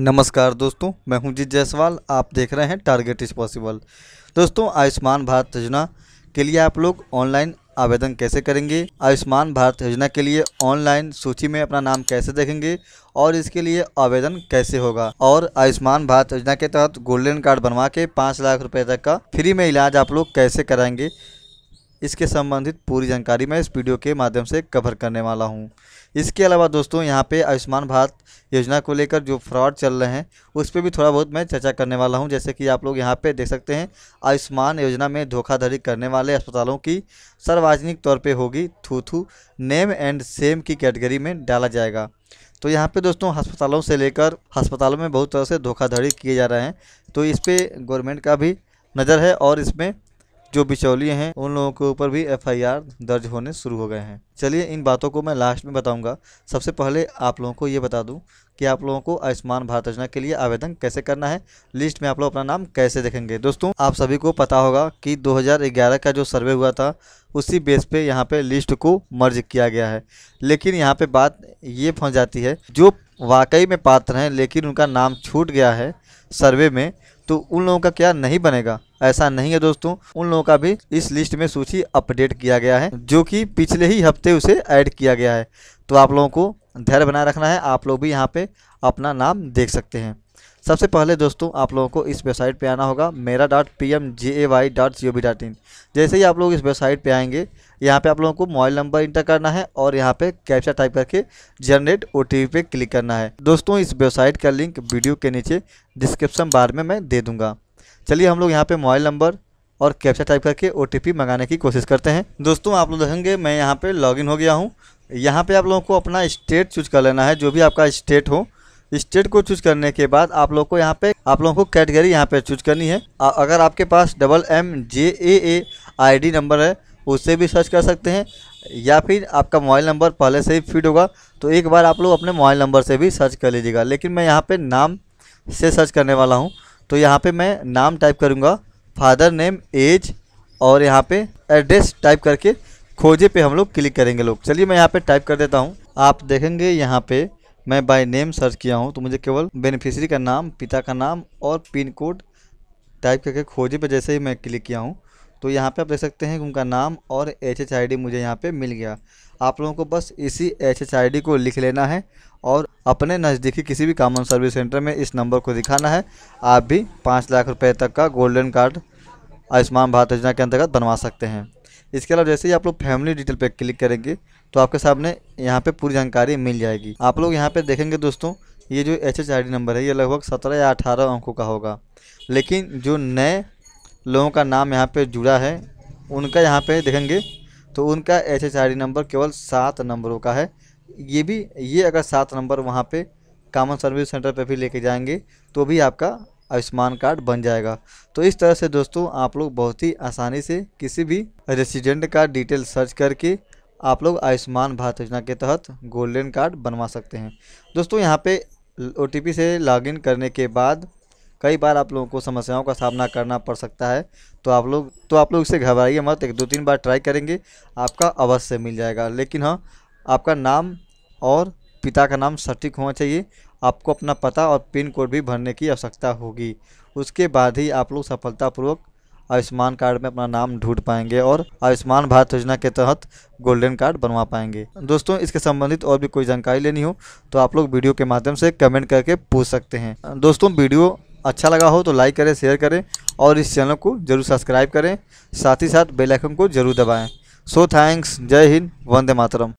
नमस्कार दोस्तों मैं हूं जीत जायसवाल आप देख रहे हैं टारगेट इज़ पॉसिबल दोस्तों आयुष्मान भारत योजना के लिए आप लोग ऑनलाइन आवेदन कैसे करेंगे आयुष्मान भारत योजना के लिए ऑनलाइन सूची में अपना नाम कैसे देखेंगे और इसके लिए आवेदन कैसे होगा और आयुष्मान भारत योजना के तहत गोल्डन कार्ड बनवा के पाँच लाख रुपये तक का फ्री में इलाज आप लोग कैसे कराएंगे इसके संबंधित पूरी जानकारी मैं इस वीडियो के माध्यम से कवर करने वाला हूँ इसके अलावा दोस्तों यहाँ पे आयुष्मान भारत योजना को लेकर जो फ्रॉड चल रहे हैं उस पर भी थोड़ा बहुत मैं चर्चा करने वाला हूँ जैसे कि आप लोग यहाँ पे देख सकते हैं आयुष्मान योजना में धोखाधड़ी करने वाले अस्पतालों की सार्वजनिक तौर पर होगी थूथू नेम एंड सेम की कैटेगरी में डाला जाएगा तो यहाँ पर दोस्तों अस्पतालों से लेकर अस्पतालों में बहुत तरह से धोखाधड़ी किए जा रहे हैं तो इस पर गवर्नमेंट का भी नज़र है और इसमें जो बिचौलिए हैं उन लोगों के ऊपर भी एफआईआर दर्ज होने शुरू हो गए हैं चलिए इन बातों को मैं लास्ट में बताऊंगा सबसे पहले आप लोगों को ये बता दूं कि आप लोगों को आयुष्मान भारत योजना के लिए आवेदन कैसे करना है लिस्ट में आप लोग अपना नाम कैसे देखेंगे दोस्तों आप सभी को पता होगा कि 2011 का जो सर्वे हुआ था उसी बेस पे यहाँ पे लिस्ट को मर्ज किया गया है लेकिन यहाँ पे बात ये फंस जाती है जो वाकई में पात्र हैं लेकिन उनका नाम छूट गया है सर्वे में तो उन लोगों का क्या नहीं बनेगा ऐसा नहीं है दोस्तों उन लोगों का भी इस लिस्ट में सूची अपडेट किया गया है जो कि पिछले ही हफ्ते उसे ऐड किया गया है तो आप लोगों को धैर्य बनाए रखना है आप लोग भी यहाँ पे अपना नाम देख सकते हैं सबसे पहले दोस्तों आप लोगों को इस वेबसाइट पे आना होगा मेरा dot P M J A Y dot C O V dot in जैसे ही आप लोग इस वेबसाइट पे आएंगे यहाँ पे आप लोगों को मोबाइल नंबर इंटर करना है और यहाँ पे कैप्चा टाइप करके जनरेट ओ टी पे क्लिक करना है दोस्तों इस वेबसाइट का लिंक वीडियो के नीचे डिस्क्रिप्शन बार में मैं दे दूँगा चलिए हम लोग यहाँ पर मोबाइल नंबर और कैप्चा टाइप करके ओ मंगाने की कोशिश करते हैं दोस्तों आप लोग देखेंगे मैं यहाँ पर इन हो गया हूँ यहाँ पे आप लोगों को अपना स्टेट चूज कर लेना है जो भी आपका स्टेट हो स्टेट को चूज करने के बाद आप लोग को यहाँ पे आप लोगों को कैटेगरी यहाँ पे चूज करनी है अगर आपके पास double M J A A I D number है उससे भी सर्च कर सकते हैं या फिर आपका मोबाइल नंबर पहले से ही फिट होगा तो एक बार आप लोग अपने मोबाइल नंबर से भी सर्च कर लीजिएगा लेकिन मैं यहाँ पे नाम से सर्च करने वाला हूँ तो यहाँ पे मैं नाम टाइप करूँगा फादर नेम एज और यहाँ पे एड्रेस टाइप करके खोजे पे हम लोग क्लिक करेंगे लोग चलिए मैं यहाँ पे टाइप कर देता हूँ आप देखेंगे यहाँ पे मैं बाय नेम सर्च किया हूँ तो मुझे केवल बेनिफिशरी का नाम पिता का नाम और पिन कोड टाइप करके खोजे पर जैसे ही मैं क्लिक किया हूँ तो यहाँ पे आप देख सकते हैं कि उनका नाम और एच एच आई डी मुझे यहाँ पे मिल गया आप लोगों को बस इसी एच एच आई डी को लिख लेना है और अपने नज़दीकी किसी भी कॉमन सर्विस सेंटर में इस नंबर को दिखाना है आप भी पाँच लाख रुपये तक का गोल्डन कार्ड आयुष्मान भारत योजना के अंतर्गत बनवा सकते हैं इसके अलावा जैसे ही आप लोग फैमिली डिटेल पर क्लिक करेंगे तो आपके सामने यहाँ पर पूरी जानकारी मिल जाएगी आप लोग यहाँ पर देखेंगे दोस्तों ये जो एच एच नंबर है ये लगभग सत्रह या अठारह अंकों का होगा लेकिन जो नए लोगों का नाम यहाँ पे जुड़ा है उनका यहाँ पे देखेंगे तो उनका एच एच नंबर केवल सात नंबरों का है ये भी ये अगर सात नंबर वहाँ पे कॉमन सर्विस सेंटर पे भी लेके जाएंगे तो भी आपका आयुष्मान कार्ड बन जाएगा तो इस तरह से दोस्तों आप लोग बहुत ही आसानी से किसी भी रेसिडेंट का डिटेल सर्च करके आप लोग आयुष्मान भारत योजना के तहत गोल्डन कार्ड बनवा सकते हैं दोस्तों यहाँ पे ओ से लॉगिन करने के बाद कई बार आप लोगों को समस्याओं का सामना करना पड़ सकता है तो आप लोग तो आप लोग इसे घबराइए मत एक दो तीन बार ट्राई करेंगे आपका अवश्य मिल जाएगा लेकिन हाँ आपका नाम और पिता का नाम सटीक होना चाहिए आपको अपना पता और पिन कोड भी भरने की आवश्यकता होगी उसके बाद ही आप लोग सफलतापूर्वक आयुष्मान कार्ड में अपना नाम ढूंढ पाएंगे और आयुष्मान भारत योजना के तहत गोल्डन कार्ड बनवा पाएंगे दोस्तों इसके संबंधित और भी कोई जानकारी लेनी हो तो आप लोग वीडियो के माध्यम से कमेंट करके पूछ सकते हैं दोस्तों वीडियो अच्छा लगा हो तो लाइक करें शेयर करें और इस चैनल को जरूर सब्सक्राइब करें साथ ही साथ बेलाइकन को जरूर दबाएँ सो थैंक्स जय हिंद वंदे मातरम